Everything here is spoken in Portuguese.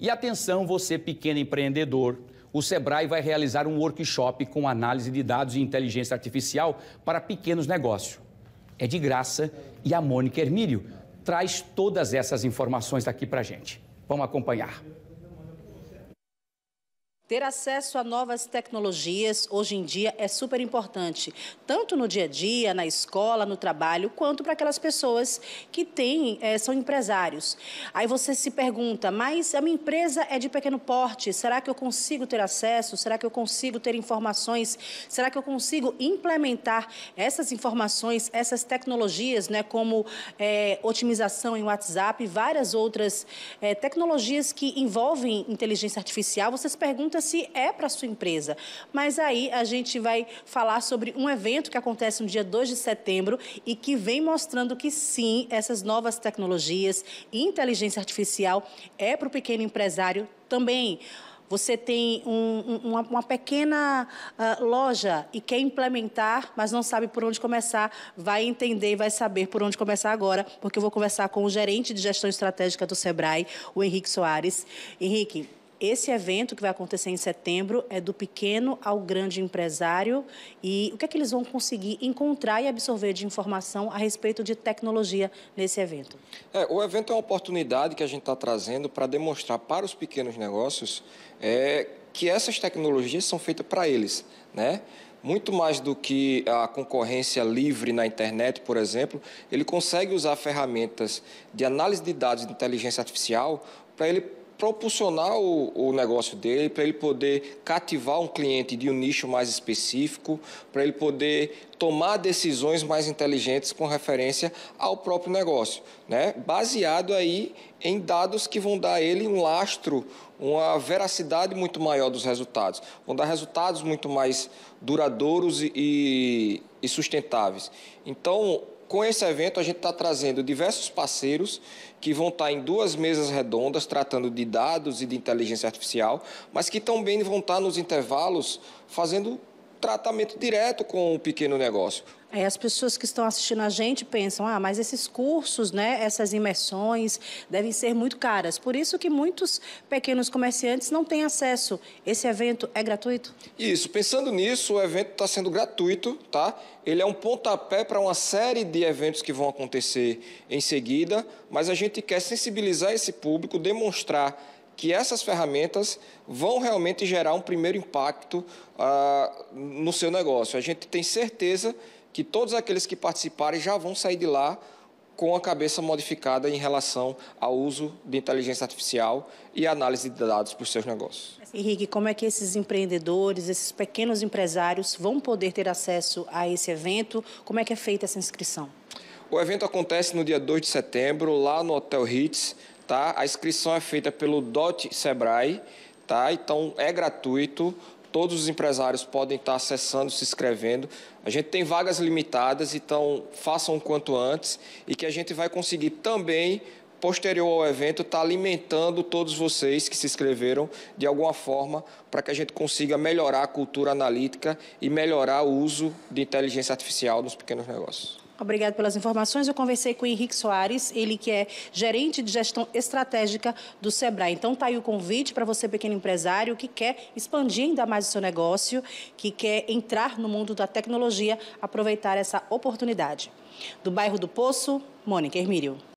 E atenção, você pequeno empreendedor, o Sebrae vai realizar um workshop com análise de dados e inteligência artificial para pequenos negócios. É de graça e a Mônica Hermílio traz todas essas informações aqui para gente. Vamos acompanhar. Ter acesso a novas tecnologias hoje em dia é super importante, tanto no dia a dia, na escola, no trabalho, quanto para aquelas pessoas que têm, é, são empresários. Aí você se pergunta, mas a minha empresa é de pequeno porte, será que eu consigo ter acesso? Será que eu consigo ter informações? Será que eu consigo implementar essas informações, essas tecnologias, né, como é, otimização em WhatsApp e várias outras é, tecnologias que envolvem inteligência artificial? Você se pergunta pergunta se é para sua empresa. Mas aí a gente vai falar sobre um evento que acontece no dia 2 de setembro e que vem mostrando que sim, essas novas tecnologias e inteligência artificial é para o pequeno empresário também você tem um, uma, uma, pequena uh, loja e quer implementar, mas não sabe por onde começar, vai entender e vai saber por onde começar agora, porque eu vou conversar com o gerente de gestão estratégica do Sebrae, o Henrique Soares. Henrique, esse evento que vai acontecer em setembro é do pequeno ao grande empresário e o que é que eles vão conseguir encontrar e absorver de informação a respeito de tecnologia nesse evento? É, o evento é uma oportunidade que a gente está trazendo para demonstrar para os pequenos negócios é, que essas tecnologias são feitas para eles, né? muito mais do que a concorrência livre na internet, por exemplo, ele consegue usar ferramentas de análise de dados de inteligência artificial para ele propulsionar o, o negócio dele, para ele poder cativar um cliente de um nicho mais específico, para ele poder tomar decisões mais inteligentes com referência ao próprio negócio, né? baseado aí em dados que vão dar a ele um lastro, uma veracidade muito maior dos resultados, vão dar resultados muito mais duradouros e, e sustentáveis. Então, com esse evento, a gente está trazendo diversos parceiros que vão estar tá em duas mesas redondas tratando de dados e de inteligência artificial, mas que também vão estar tá nos intervalos fazendo tratamento direto com o pequeno negócio. É, as pessoas que estão assistindo a gente pensam, ah, mas esses cursos, né, essas imersões devem ser muito caras. Por isso que muitos pequenos comerciantes não têm acesso. Esse evento é gratuito? Isso. Pensando nisso, o evento está sendo gratuito, tá? Ele é um pontapé para uma série de eventos que vão acontecer em seguida, mas a gente quer sensibilizar esse público, demonstrar que essas ferramentas vão realmente gerar um primeiro impacto ah, no seu negócio. A gente tem certeza que todos aqueles que participarem já vão sair de lá com a cabeça modificada em relação ao uso de inteligência artificial e análise de dados para os seus negócios. Henrique, como é que esses empreendedores, esses pequenos empresários vão poder ter acesso a esse evento? Como é que é feita essa inscrição? O evento acontece no dia 2 de setembro, lá no Hotel Hits, tá? A inscrição é feita pelo DOT Sebrae, tá? Então é gratuito, todos os empresários podem estar tá acessando, se inscrevendo. A gente tem vagas limitadas, então façam o quanto antes e que a gente vai conseguir também posterior ao evento estar tá alimentando todos vocês que se inscreveram de alguma forma para que a gente consiga melhorar a cultura analítica e melhorar o uso de inteligência artificial nos pequenos negócios. Obrigado pelas informações. Eu conversei com o Henrique Soares, ele que é gerente de gestão estratégica do Sebrae. Então tá aí o convite para você, pequeno empresário, que quer expandir ainda mais o seu negócio, que quer entrar no mundo da tecnologia, aproveitar essa oportunidade. Do bairro do Poço, Mônica Hermírio.